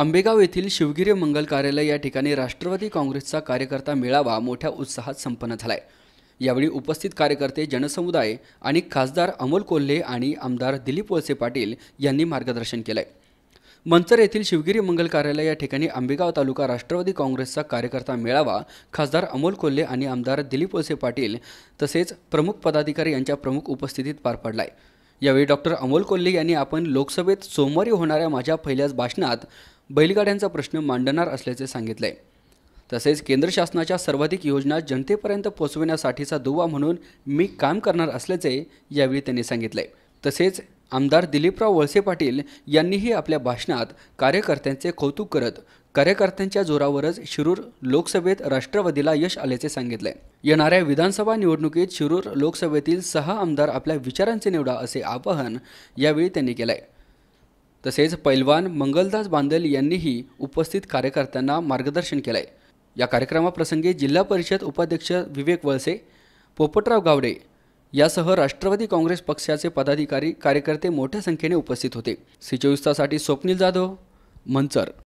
आंबेगाव येथील शिवगिरी मंगल कार्यालय या ठिकाणी राष्ट्रवादी काँग्रेसचा कार्यकर्ता मेळावा मोठ्या उत्साहात संपन्न झाला आहे यावेळी उपस्थित कार्यकर्ते जनसमुदाय आणि खासदार अमोल कोल्हे आणि आमदार दिलीप वळसे पाटील यांनी मार्गदर्शन केलं आहे मंचर येथील शिवगिरी मंगल कार्यालय या ठिकाणी आंबेगाव तालुका राष्ट्रवादी काँग्रेसचा कार्यकर्ता मेळावा खासदार अमोल कोल्हे आणि आमदार दिलीप वळसे पाटील तसेच प्रमुख पदाधिकारी यांच्या प्रमुख उपस्थितीत पार पडला आहे यावेळी डॉक्टर अमोल कोल्हे यांनी आपण लोकसभेत सोमवारी होणाऱ्या माझ्या पहिल्याच भाषणात बैलगाड्यांचा प्रश्न मांडणार असल्याचे सांगितले तसेच केंद्र शासनाच्या सर्वाधिक योजना जनतेपर्यंत पोहोचविण्यासाठीचा दुवा म्हणून मी काम करणार असल्याचे यावेळी त्यांनी सांगितले तसेच आमदार दिलीपराव वळसे पाटील यांनीही आपल्या भाषणात कार्यकर्त्यांचे कौतुक करत कार्यकर्त्यांच्या जोरावरच शिरूर लोकसभेत राष्ट्रवादीला यश आल्याचे सांगितले येणाऱ्या विधानसभा निवडणुकीत शिरूर लोकसभेतील सहा आमदार आपल्या विचारांचे निवडा असे आवाहन यावेळी त्यांनी केले तसेच पैलवान मंगलदास बांदल यांनीही उपस्थित कार्यकर्त्यांना मार्गदर्शन केलंय या कार्यक्रमाप्रसंगी जिल्हा परिषद उपाध्यक्ष विवेक वळसे पोपटराव गावडे यासह राष्ट्रवादी काँग्रेस पक्षाचे पदाधिकारी कार्यकर्ते मोठ्या संख्येने उपस्थित होते सिचोविस्तासाठी स्वप्नील जाधव मंचर